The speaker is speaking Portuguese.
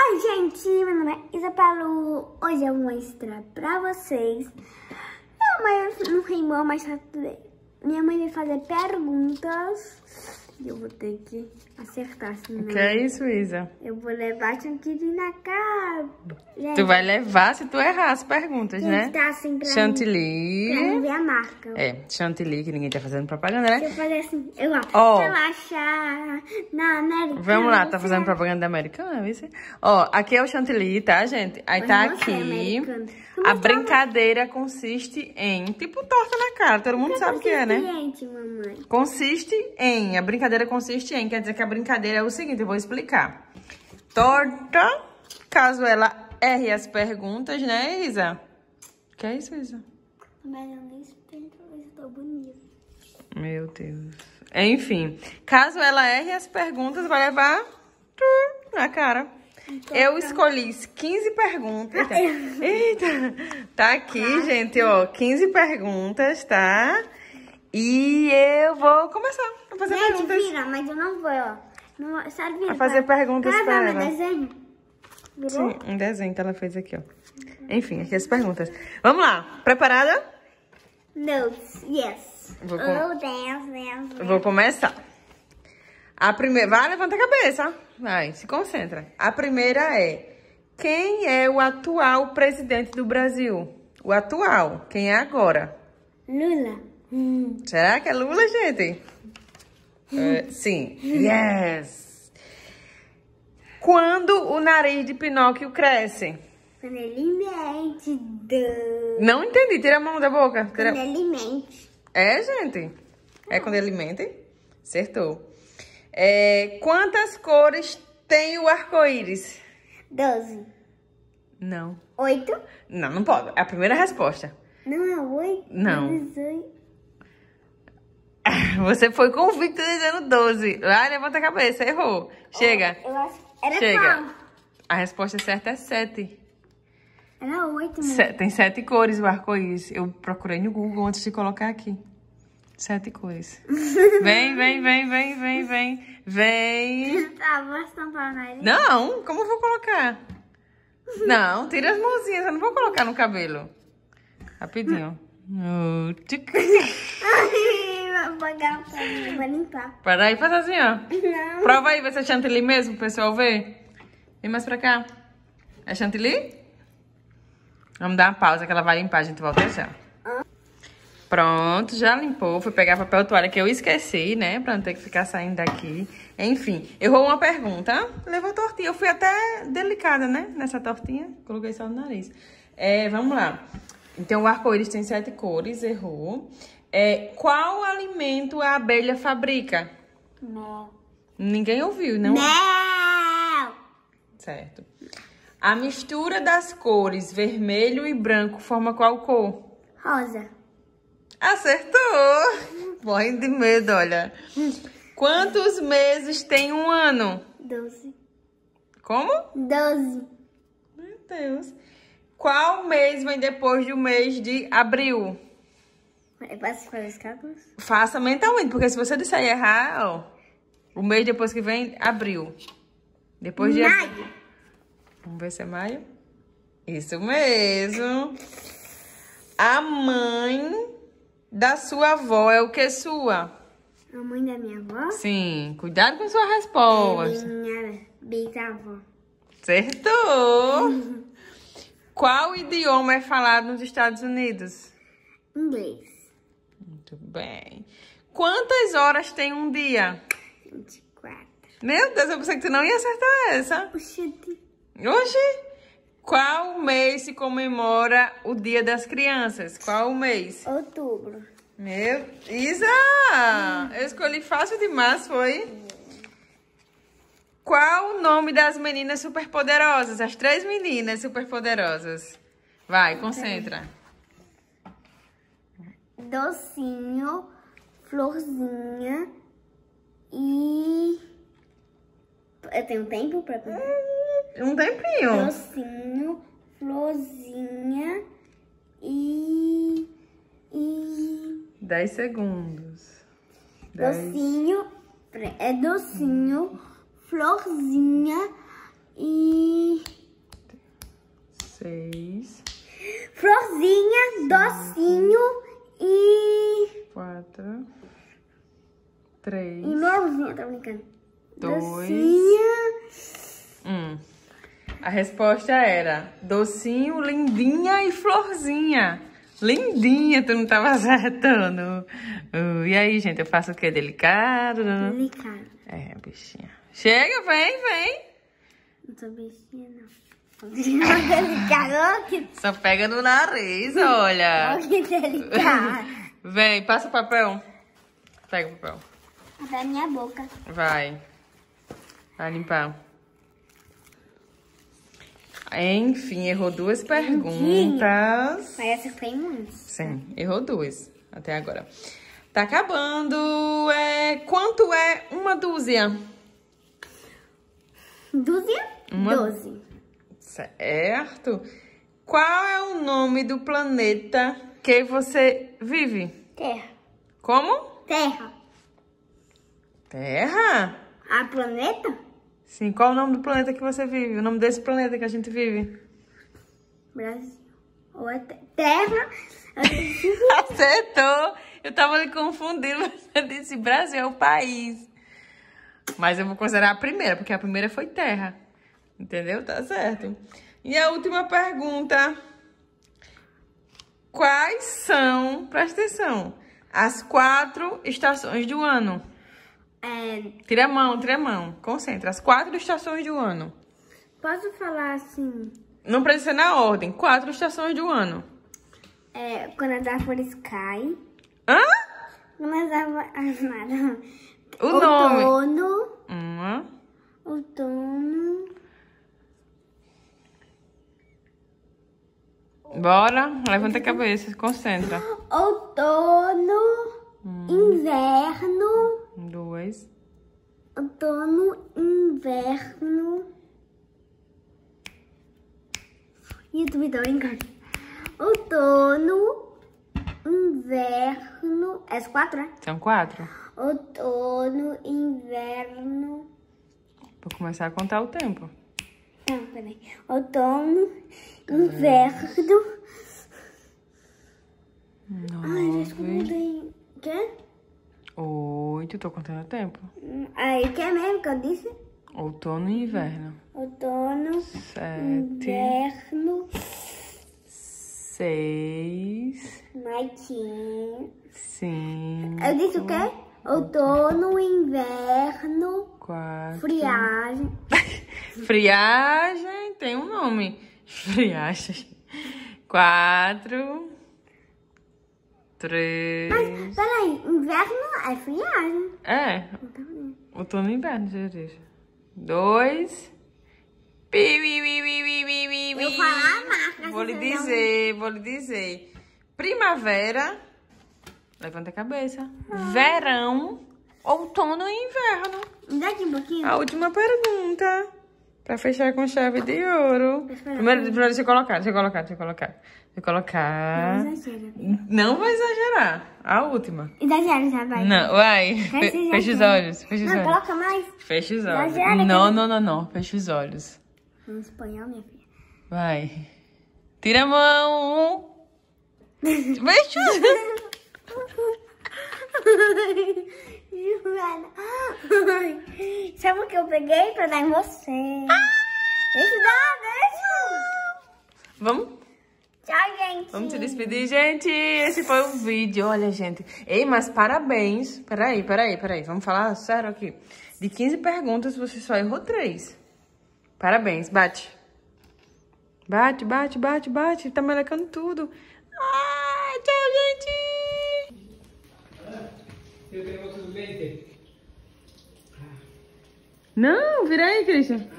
Oi gente, meu nome é Isabelo, hoje eu vou mostrar pra vocês Minha mãe não rimou, mas tá tudo bem Minha mãe vai fazer perguntas eu vou ter que acertar. Senão que é isso, Isa? Eu vou levar chantilly na cara. Tu vai levar se tu errar as perguntas, Quem né? Tá assim pra chantilly. Mim, pra mim ver a marca. É, chantilly, que ninguém tá fazendo propaganda, né? Se eu fazer assim, eu acho oh. relaxar na América. Vamos lá, tá fazendo é propaganda da Americana, viu? Ó, oh, aqui é o chantilly, tá, gente? Aí tá aqui. É a brincadeira consiste em, tipo, torta na cara, todo mundo que sabe o que é, né? Mamãe. Consiste em, a brincadeira brincadeira consiste em, quer dizer que a brincadeira é o seguinte, eu vou explicar. Torta, caso ela erre as perguntas, né, Isa? Que é isso, Isa? Mas eu nem espero, mas eu tô bonita. Meu Deus. Enfim, caso ela erre as perguntas, vai levar na cara. Então, eu tá. escolhi 15 perguntas. Eita, tá aqui, tá. gente, ó, 15 perguntas, tá? E eu vou começar a fazer Gente, perguntas. Vira, mas eu não vou, ó. Não, é sabe, a fazer pra... perguntas Quer pra ela. desenho? Virou? Sim, um desenho que ela fez aqui, ó. Enfim, aqui as perguntas. Vamos lá. Preparada? No. Yes. Vou, oh, com... oh, dance, dance, dance. vou começar. A primeira... Vai, levanta a cabeça. Vai, se concentra. A primeira é... Quem é o atual presidente do Brasil? O atual. Quem é agora? Lula. Será que é Lula, gente? Uh, sim. Yes! Quando o nariz de Pinóquio cresce? Quando ele mente. Do... Não entendi. Tira a mão da boca. Tira... Quando ele mente. É, gente? Ah. É quando ele mente? Acertou. É, quantas cores tem o arco-íris? Doze. Não. Oito? Não, não pode. É a primeira resposta. Não, é oito? Não. É Você foi convicta dizendo 12. Ah, levanta a cabeça, errou. Chega. Eu, é, eu acho que era Chega. Qual? A resposta certa é 7. Era 8 mesmo. Tem 7 cores o arco-íris. Eu procurei no Google antes de colocar aqui. Sete cores. vem, vem, vem, vem, vem, vem. Vem. Tá, vou estampar o Não, como eu vou colocar? Não, tira as mãozinhas, eu não vou colocar no cabelo. Rapidinho. Oh, uma bagata pra limpar. Peraí, faz assim, ó. Não. Prova aí, vê se é chantilly mesmo, o pessoal ver. Vem mais pra cá. É chantilly? Vamos dar uma pausa que ela vai limpar, a gente volta já. Pronto, já limpou. Fui pegar papel toalha que eu esqueci, né? Pra não ter que ficar saindo daqui. Enfim, errou uma pergunta. Levou tortinha. Eu fui até delicada, né? Nessa tortinha. Coloquei só no nariz. É, vamos lá. Então, o arco-íris tem sete cores. Errou. É, qual alimento a abelha fabrica? Mel. Ninguém ouviu, não? Mel! Certo. A mistura das cores vermelho e branco forma qual cor? Rosa. Acertou! Morre de medo, olha. Quantos meses tem um ano? Doze. Como? Doze. Meu Deus. Qual mês vem depois do mês de abril? É Eu posso fazer os cálculos? Faça mentalmente, porque se você disser errar, ó, o mês depois que vem, abril. Depois de... Maio. Vamos ver se é maio. Isso mesmo. A mãe da sua avó é o que sua? A mãe da minha avó? Sim. Cuidado com sua resposta. É minha bisavó. Acertou. Qual idioma é falado nos Estados Unidos? Inglês. Muito bem. Quantas horas tem um dia? 24. Meu Deus, eu pensei que você não ia acertar essa. hoje Oxi. Qual mês se comemora o Dia das Crianças? Qual mês? Outubro. Meu, Isa! Hum. Eu escolhi fácil demais, foi? Hum. Qual o nome das meninas superpoderosas? As três meninas superpoderosas. Vai, concentra docinho, florzinha e. Eu tenho tempo pra comer? Hum, um tempinho. Docinho, florzinha e. E. dez segundos. Dez. Docinho, é docinho, florzinha e. Seis. Florzinha, docinho e... Quatro. Três. E nove, não, tá brincando. Dois. Docinho. Um. A resposta era docinho, lindinha e florzinha. Lindinha, tu não tava acertando. Uh, e aí, gente, eu faço o que? Delicado? Delicado. É, bichinha. Chega, vem, vem. Não sou bichinha, não. Só pega no nariz, olha. Olha que delicado. Vem, passa o papel. Pega o papel. Vai minha boca. Vai. Vai limpar. Enfim, errou duas perguntas. Mas essa foi muito. Sim, errou duas até agora. Tá acabando. É, quanto é uma dúzia? Dúzia? Uma... Doze certo? Qual é o nome do planeta que você vive? Terra. Como? Terra. Terra? A planeta? Sim, qual é o nome do planeta que você vive? O nome desse planeta que a gente vive? Brasil. Ou é Terra. Acertou! Eu tava lhe confundindo, mas eu disse Brasil é o país. Mas eu vou considerar a primeira, porque a primeira foi Terra. Entendeu? Tá certo. E a última pergunta. Quais são, presta atenção, as quatro estações do ano? É... Tira a mão, tira a mão. Concentra. As quatro estações do ano. Posso falar assim? Não precisa ser na ordem. Quatro estações do ano. É, quando as árvores caem. Hã? Quando as árvores... Ah, o nome. Outono. Bora, levanta a cabeça, concentra. Outono, hum. inverno. dois. Outono, inverno. YouTube, então, brincando. Outono, inverno. É quatro, né? São quatro. Outono, inverno. Vou começar a contar o tempo. Não, peraí. Outono, inverno. Ai, já tem? Quê? Oito, tô contando o tempo. Aí, que é mesmo que eu disse? Outono e inverno. Outono, Sete, inverno. Seis. Maitinho. Cinco. Eu disse o quê? Outono, inverno. Quatro. Friagem. Friagem tem um nome. Friagem. Quatro. Três. Mas, peraí, inverno é friagem. É. Então, outono e inverno, gente. Dois. Pi, pi, pi, pi, pi, pi, pi. Eu falar a marca. Vou lhe dizer, vou lhe dizer. Primavera. Levanta a cabeça. Verão. Outono e inverno. Daqui um pouquinho. A última pergunta. Pra fechar com chave de ouro. Primeiro, primeiro deixa eu colocar, deixa eu colocar, deixa eu colocar. Deixa eu colocar. Não exagera. Né? Não vou exagerar. A última. Exagera já, vai. Não, vai. Fe, fecha os olhos, fecha os não, olhos. coloca mais. Fecha os olhos. Exagera, não, não, não, não. Fecha os olhos. Em espanhol, minha filha. Vai. Tira a mão. fecha os olhos. Joana. Sabe o que eu peguei pra dar em você? Ah! Deixa dar, beijo. Vamos? Tchau, gente. Vamos te despedir, gente. Esse foi o vídeo. Olha, gente. Ei, mas parabéns. Peraí, peraí, peraí. Vamos falar sério aqui. De 15 perguntas, você só errou 3. Parabéns. Bate. Bate, bate, bate, bate. Tá melecando tudo. Não, vira aí, Christian.